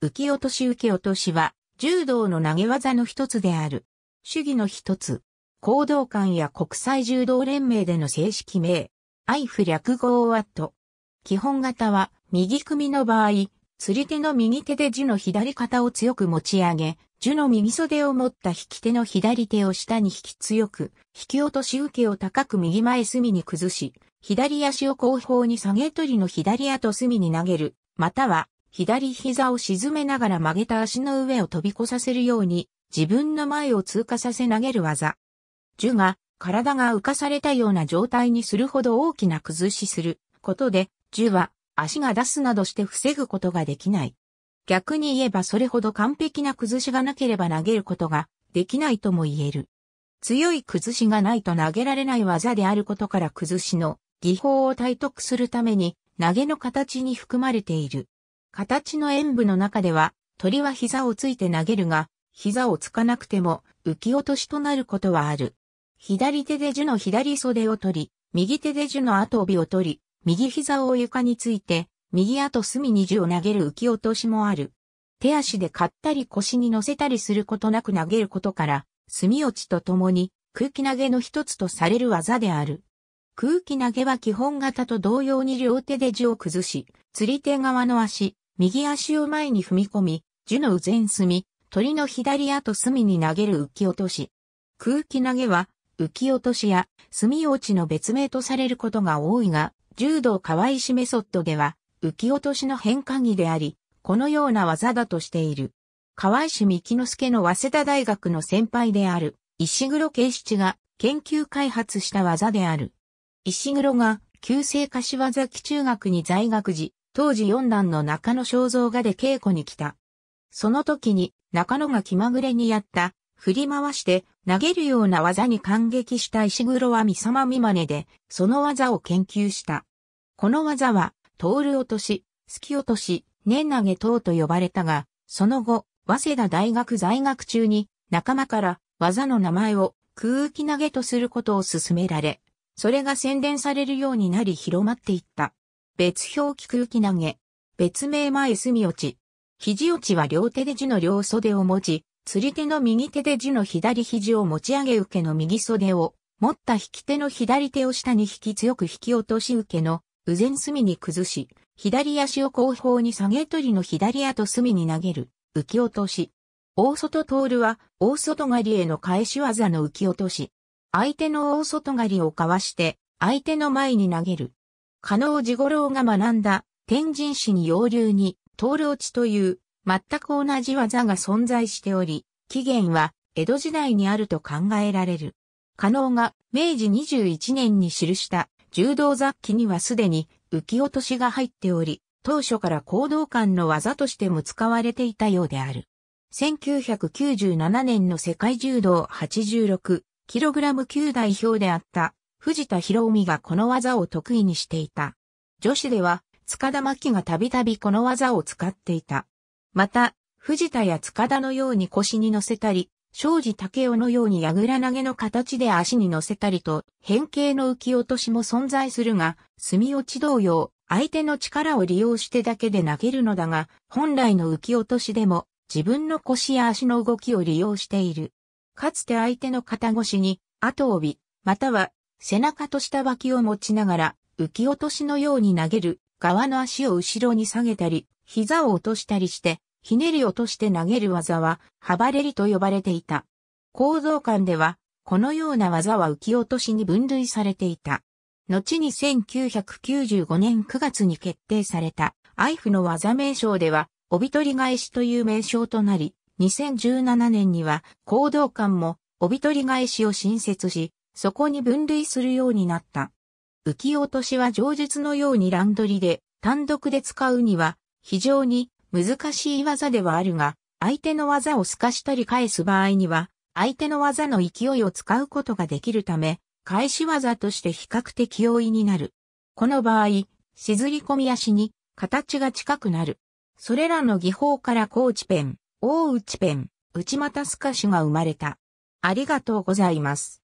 浮落とし受け落としは、柔道の投げ技の一つである。主義の一つ。行動館や国際柔道連盟での正式名。アイフ略語をワット。基本型は、右組の場合、釣り手の右手で樹の左肩を強く持ち上げ、樹の右袖を持った引き手の左手を下に引き強く、引き落とし受けを高く右前隅に崩し、左足を後方に下げ取りの左後隅に投げる、または左膝を沈めながら曲げた足の上を飛び越させるように、自分の前を通過させ投げる技。樹が、体が浮かされたような状態にするほど大きな崩しすることで、樹は足が出すなどして防ぐことができない。逆に言えばそれほど完璧な崩しがなければ投げることができないとも言える。強い崩しがないと投げられない技であることから崩しの技法を体得するために投げの形に含まれている。形の演武の中では、鳥は膝をついて投げるが、膝をつかなくても、浮き落としとなることはある。左手で樹の左袖を取り、右手で樹の後帯を取り、右膝を床について、右後隅に樹を投げる浮き落としもある。手足で買ったり腰に乗せたりすることなく投げることから、隅落ちとともに空気投げの一つとされる技である。空気投げは基本型と同様に両手で樹を崩し、釣り手側の足、右足を前に踏み込み、樹の前隅、鳥の左後隅に投げる浮き落とし。空気投げは、浮き落としや、隅落ちの別名とされることが多いが、柔道合氏メソッドでは、浮き落としの変換儀であり、このような技だとしている。河合氏幹之助の早稲田大学の先輩である、石黒啓七が研究開発した技である。石黒が、旧制柏崎中学に在学時、当時四段の中野正像がで稽古に来た。その時に中野が気まぐれにやった、振り回して投げるような技に感激した石黒は三様見真似で、その技を研究した。この技は、通る落とし、突き落とし、年投げ等と呼ばれたが、その後、早稲田大学在学中に仲間から技の名前を空気投げとすることを勧められ、それが宣伝されるようになり広まっていった。別表記空気投げ。別名前隅落ち。肘落ちは両手で樹の両袖を持ち、釣り手の右手で樹の左肘を持ち上げ受けの右袖を、持った引き手の左手を下に引き強く引き落とし受けの、右前隅に崩し、左足を後方に下げ取りの左後隅に投げる、浮き落とし。大外通るは、大外刈りへの返し技の浮き落とし。相手の大外刈りをかわして、相手の前に投げる、加納治五郎が学んだ天神市に洋流にる落ちという全く同じ技が存在しており、起源は江戸時代にあると考えられる。加納が明治21年に記した柔道雑記にはすでに浮き落としが入っており、当初から行動間の技としても使われていたようである。1997年の世界柔道 86kg 級代表であった藤田博臣がこの技を得意にしていた。女子では、塚田真希がたびたびこの技を使っていた。また、藤田や塚田のように腰に乗せたり、庄司武雄のように矢倉投げの形で足に乗せたりと、変形の浮き落としも存在するが、墨落ち同様、相手の力を利用してだけで投げるのだが、本来の浮き落としでも、自分の腰や足の動きを利用している。かつて相手の肩越しに、後帯、または背中と下脇を持ちながら、浮き落としのように投げる、側の足を後ろに下げたり、膝を落としたりして、ひねり落として投げる技は、幅れリと呼ばれていた。構造間では、このような技は浮き落としに分類されていた。後に1995年9月に決定された、アイフの技名称では、帯取り返しという名称となり、2017年には、行動官も、帯取り返しを新設し、そこに分類するようになった。浮き落としは上述のようにランドリで単独で使うには非常に難しい技ではあるが、相手の技を透かしたり返す場合には、相手の技の勢いを使うことができるため、返し技として比較的容易になる。この場合、沈り込み足に形が近くなる。それらの技法から高知ペン、大内ペン、内股透かしが生まれた。ありがとうございます。